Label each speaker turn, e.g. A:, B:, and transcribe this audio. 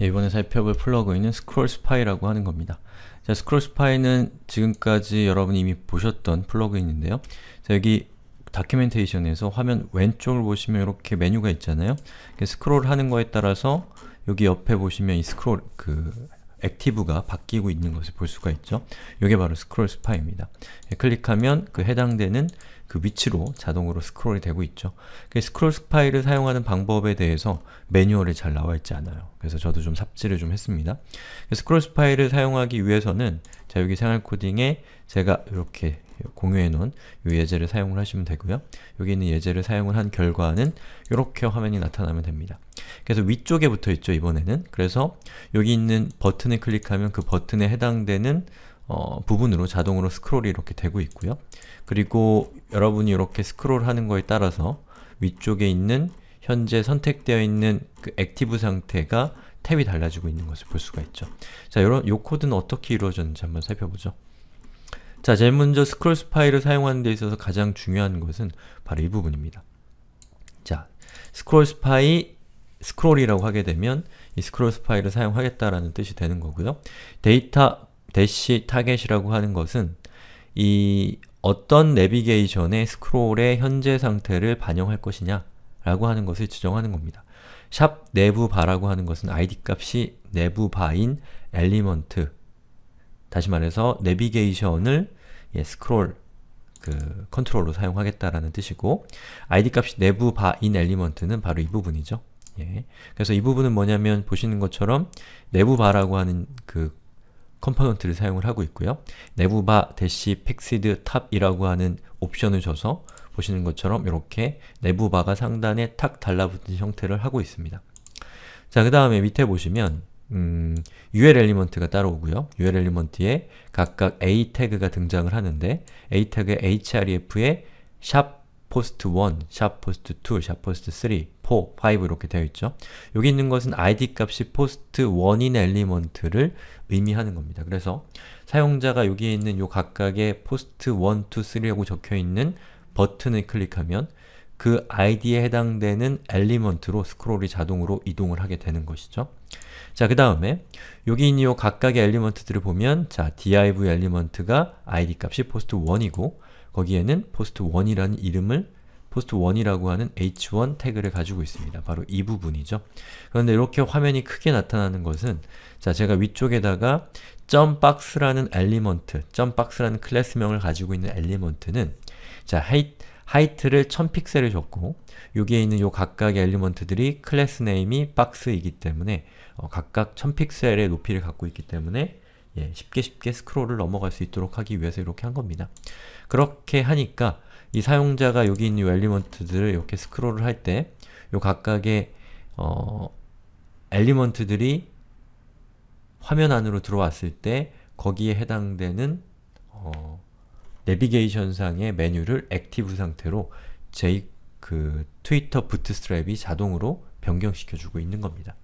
A: 이번에 살펴볼 플러그인은 스크롤스파이라고 하는 겁니다. 자, 스크롤스파이는 지금까지 여러분이 이미 보셨던 플러그인인데요. 자, 여기 다큐멘테이션에서 화면 왼쪽을 보시면 이렇게 메뉴가 있잖아요. 스크롤하는 거에 따라서 여기 옆에 보시면 이 스크롤 그 액티브가 바뀌고 있는 것을 볼 수가 있죠. 이게 바로 스크롤 스파입니다. 예, 클릭하면 그 해당되는 그 위치로 자동으로 스크롤이 되고 있죠. 스크롤 스파이를 사용하는 방법에 대해서 매뉴얼이 잘 나와 있지 않아요. 그래서 저도 좀 삽질을 좀 했습니다. 스크롤 스파이를 사용하기 위해서는 자 여기 생활코딩에 제가 이렇게 공유해놓은 이 예제를 사용을 하시면 되고요. 여기 있는 예제를 사용을 한 결과는 이렇게 화면이 나타나면 됩니다. 그래서 위쪽에 붙어있죠, 이번에는. 그래서 여기 있는 버튼을 클릭하면 그 버튼에 해당되는 어, 부분으로 자동으로 스크롤이 이렇게 되고 있고요. 그리고 여러분이 이렇게 스크롤하는 거에 따라서 위쪽에 있는 현재 선택되어 있는 그 액티브 상태가 탭이 달라지고 있는 것을 볼 수가 있죠. 자, 요런, 요 코드는 어떻게 이루어졌는지 한번 살펴보죠. 자, 제일 먼저 스크롤스 파이를 사용하는 데 있어서 가장 중요한 것은 바로 이 부분입니다. 자, 스크롤스 파이 스크롤이라고 하게 되면 이 스크롤스 파이를 사용하겠다라는 뜻이 되는 거고요. 데이터 대시 타겟이라고 하는 것은 이 어떤 내비게이션의 스크롤의 현재 상태를 반영할 것이냐 라고 하는 것을 지정하는 겁니다. 샵 내부 바라고 하는 것은 id 값이 내부 바인 엘리먼트 다시 말해서 내비게이션을 예, 스크롤 그 컨트롤로 사용하겠다라는 뜻이고 id 값이 내부 바인 엘리먼트는 바로 이 부분이죠. 예. 그래서 이 부분은 뭐냐면 보시는 것처럼 내부 바라고 하는 그 컴포넌트를 사용을 하고 있고요. 내부바 대시 픽시드 탑이라고 하는 옵션을 줘서 보시는 것처럼 이렇게 내부바가 상단에 탁 달라붙은 형태를 하고 있습니다. 자, 그 다음에 밑에 보시면 음, UL 엘리먼트가 따로오고요 UL 엘리먼트에 각각 A 태그가 등장을 하는데 A 태그에 href에 샵 포스트 1, 샵 포스트 2, 샵 포스트 3, 4, 5 이렇게 되어 있죠. 여기 있는 것은 id 값이 포스트 1인 엘리먼트를 의미하는 겁니다. 그래서 사용자가 여기에 있는 요 각각의 포스트 1, 2, 3라고 적혀 있는 버튼을 클릭하면 그 id에 해당되는 엘리먼트로 스크롤이 자동으로 이동을 하게 되는 것이죠. 자, 그 다음에 여기 있는 요 각각의 엘리먼트들을 보면 자, div 엘리먼트가 id 값이 포스트 1이고 거기에는 post1이라는 이름을 post1이라고 하는 h1 태그를 가지고 있습니다. 바로 이 부분이죠. 그런데 이렇게 화면이 크게 나타나는 것은 자 제가 위쪽에다가 점박스라는 엘리먼트, 점박스라는 클래스명을 가지고 있는 엘리먼트는 자 하이, 하이트를 1000픽셀을 줬고 여기에 있는 요 각각의 엘리먼트들이 클래스 네임이 박스이기 때문에 어, 각각 1000픽셀의 높이를 갖고 있기 때문에 예, 쉽게 쉽게 스크롤을 넘어갈 수 있도록 하기 위해서 이렇게 한 겁니다. 그렇게 하니까 이 사용자가 여기 있는 이 엘리먼트들을 이렇게 스크롤을 할때이 각각의 어, 엘리먼트들이 화면 안으로 들어왔을 때 거기에 해당되는 어, 내비게이션상의 메뉴를 액티브 상태로 제 그 트위터 부트스트랩이 자동으로 변경시켜주고 있는 겁니다.